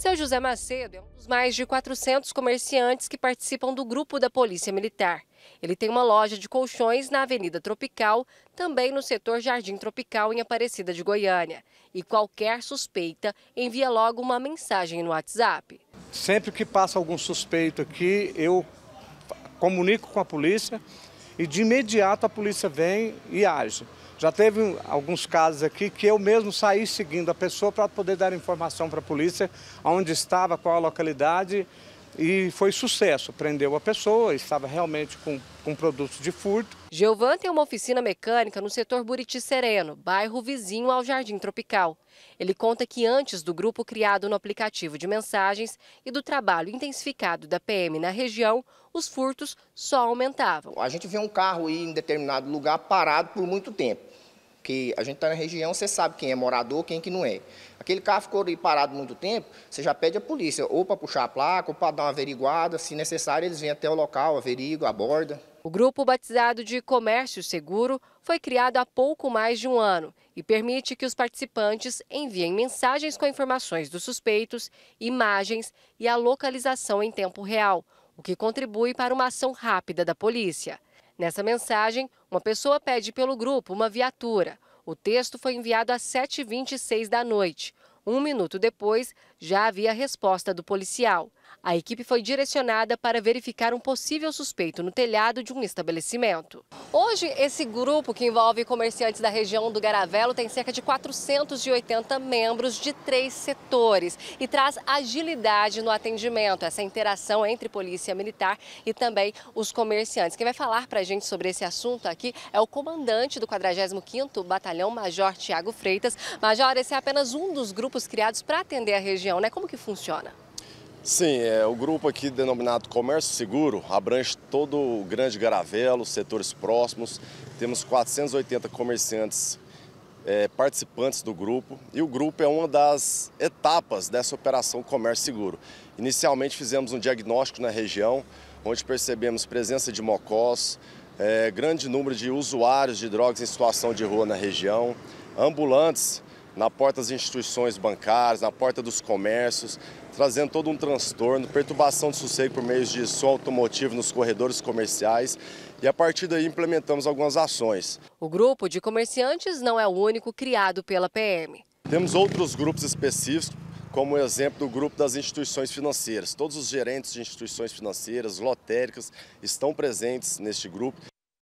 Seu José Macedo é um dos mais de 400 comerciantes que participam do grupo da Polícia Militar. Ele tem uma loja de colchões na Avenida Tropical, também no setor Jardim Tropical, em Aparecida de Goiânia. E qualquer suspeita envia logo uma mensagem no WhatsApp. Sempre que passa algum suspeito aqui, eu comunico com a polícia e de imediato a polícia vem e age. Já teve alguns casos aqui que eu mesmo saí seguindo a pessoa para poder dar informação para a polícia onde estava, qual a localidade e foi sucesso. Prendeu a pessoa, estava realmente com, com produtos de furto. Giovan tem uma oficina mecânica no setor Buriti Sereno, bairro vizinho ao Jardim Tropical. Ele conta que antes do grupo criado no aplicativo de mensagens e do trabalho intensificado da PM na região, os furtos só aumentavam. A gente vê um carro aí em determinado lugar parado por muito tempo que a gente está na região, você sabe quem é morador, quem que não é. Aquele carro ficou ali parado muito tempo, você já pede a polícia, ou para puxar a placa, ou para dar uma averiguada, se necessário eles vêm até o local, averigam, aborda. O grupo batizado de Comércio Seguro foi criado há pouco mais de um ano e permite que os participantes enviem mensagens com informações dos suspeitos, imagens e a localização em tempo real, o que contribui para uma ação rápida da polícia. Nessa mensagem, uma pessoa pede pelo grupo uma viatura. O texto foi enviado às 7h26 da noite. Um minuto depois, já havia a resposta do policial. A equipe foi direcionada para verificar um possível suspeito no telhado de um estabelecimento. Hoje, esse grupo, que envolve comerciantes da região do Garavelo, tem cerca de 480 membros de três setores e traz agilidade no atendimento, essa interação entre polícia militar e também os comerciantes. Quem vai falar para a gente sobre esse assunto aqui é o comandante do 45º Batalhão, Major Tiago Freitas. Major, esse é apenas um dos grupos criados para atender a região, né? Como que funciona? Sim, é, o grupo aqui denominado Comércio Seguro abrange todo o Grande Garavelo, setores próximos. Temos 480 comerciantes é, participantes do grupo e o grupo é uma das etapas dessa operação Comércio Seguro. Inicialmente fizemos um diagnóstico na região, onde percebemos presença de mocós, é, grande número de usuários de drogas em situação de rua na região, ambulantes na porta das instituições bancárias, na porta dos comércios, trazendo todo um transtorno, perturbação de sossego por meio de som automotivo nos corredores comerciais. E a partir daí implementamos algumas ações. O grupo de comerciantes não é o único criado pela PM. Temos outros grupos específicos, como o exemplo do grupo das instituições financeiras. Todos os gerentes de instituições financeiras, lotéricas, estão presentes neste grupo.